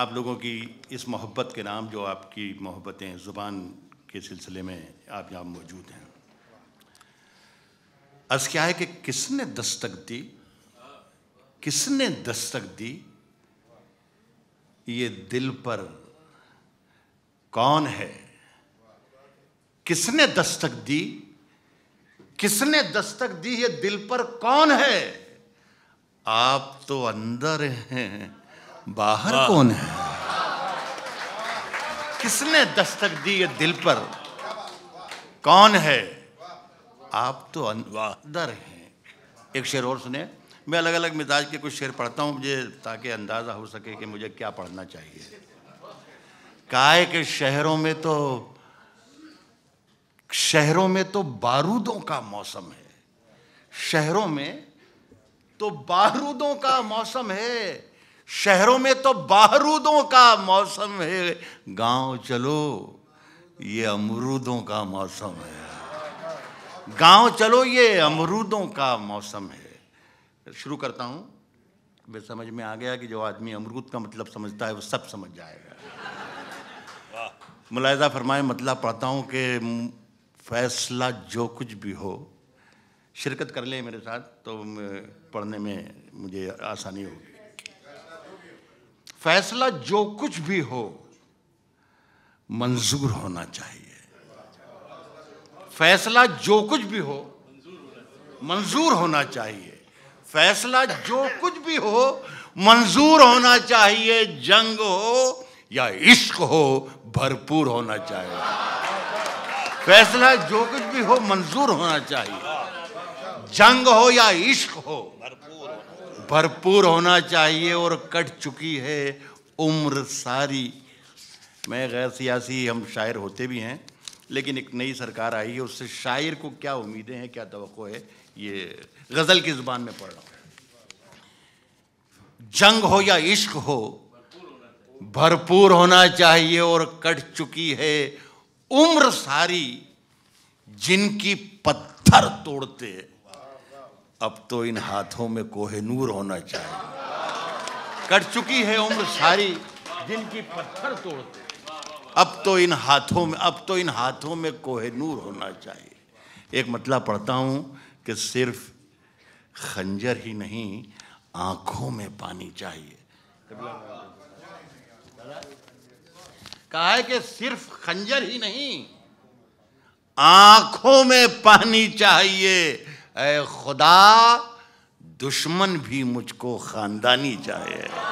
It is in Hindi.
आप लोगों की इस मोहब्बत के नाम जो आपकी मोहब्बतें ज़ुबान के सिलसिले में आप यहाँ मौजूद हैं अर्ज़ क्या है कि किसने दस्तक दी किसने दस्तक दी ये दिल पर कौन है किसने दस्तक दी किसने दस्तक दी ये दिल पर कौन है आप तो अंदर हैं बाहर कौन है किसने दस्तक दी है दिल पर कौन है आप तो अंदर हैं एक शेर और सुने मैं अलग अलग मिजाज के कुछ शेर पढ़ता हूँ मुझे ताकि अंदाज़ा हो सके कि मुझे क्या पढ़ना चाहिए काय के शहरों में तो शहरों में तो बारूदों का मौसम है शहरों में तो बारूदों का मौसम है शहरों में तो बारूदों का मौसम है गांव चलो ये अमरूदों का मौसम है गांव चलो ये अमरूदों का मौसम है शुरू करता हूँ वे समझ में आ गया कि जो आदमी अमरूद का मतलब समझता है वो सब समझ जाएगा मुलायजा फरमाए मतलब पढ़ता हूँ कि फैसला जो कुछ भी हो शिरकत कर ले मेरे साथ तो पढ़ने में मुझे आसानी होगी फैसला जो कुछ भी हो मंजूर होना चाहिए फैसला जो कुछ भी हो मंजूर होना चाहिए फैसला जो कुछ भी हो मंजूर होना चाहिए जंग हो या इश्क हो भरपूर होना चाहिए फैसला जो कुछ भी हो मंजूर होना चाहिए जंग हो या इश्क हो भरपूर भरपूर होना चाहिए और कट चुकी है उम्र सारी मैं गैर सियासी हम शायर होते भी हैं लेकिन एक नई सरकार आई है उससे शायर को क्या उम्मीदें हैं क्या तो है ये गज़ल की ज़ुबान में पढ़ रहा हूँ जंग हो या इश्क हो भरपूर होना चाहिए और कट चुकी है उम्र सारी जिनकी पत्थर तोड़ते अब तो इन हाथों में कोहे नूर होना चाहिए कट चुकी है उम्र सारी जिनकी पत्थर तोड़ते अब तो इन हाथों में अब तो इन हाथों में कोहे नूर होना चाहिए एक मतलब पढ़ता हूँ कि सिर्फ खंजर ही नहीं आंखों में पानी चाहिए कहा है कि सिर्फ खंजर ही नहीं आंखों में पानी चाहिए ए खुदा दुश्मन भी मुझको खानदानी चाहे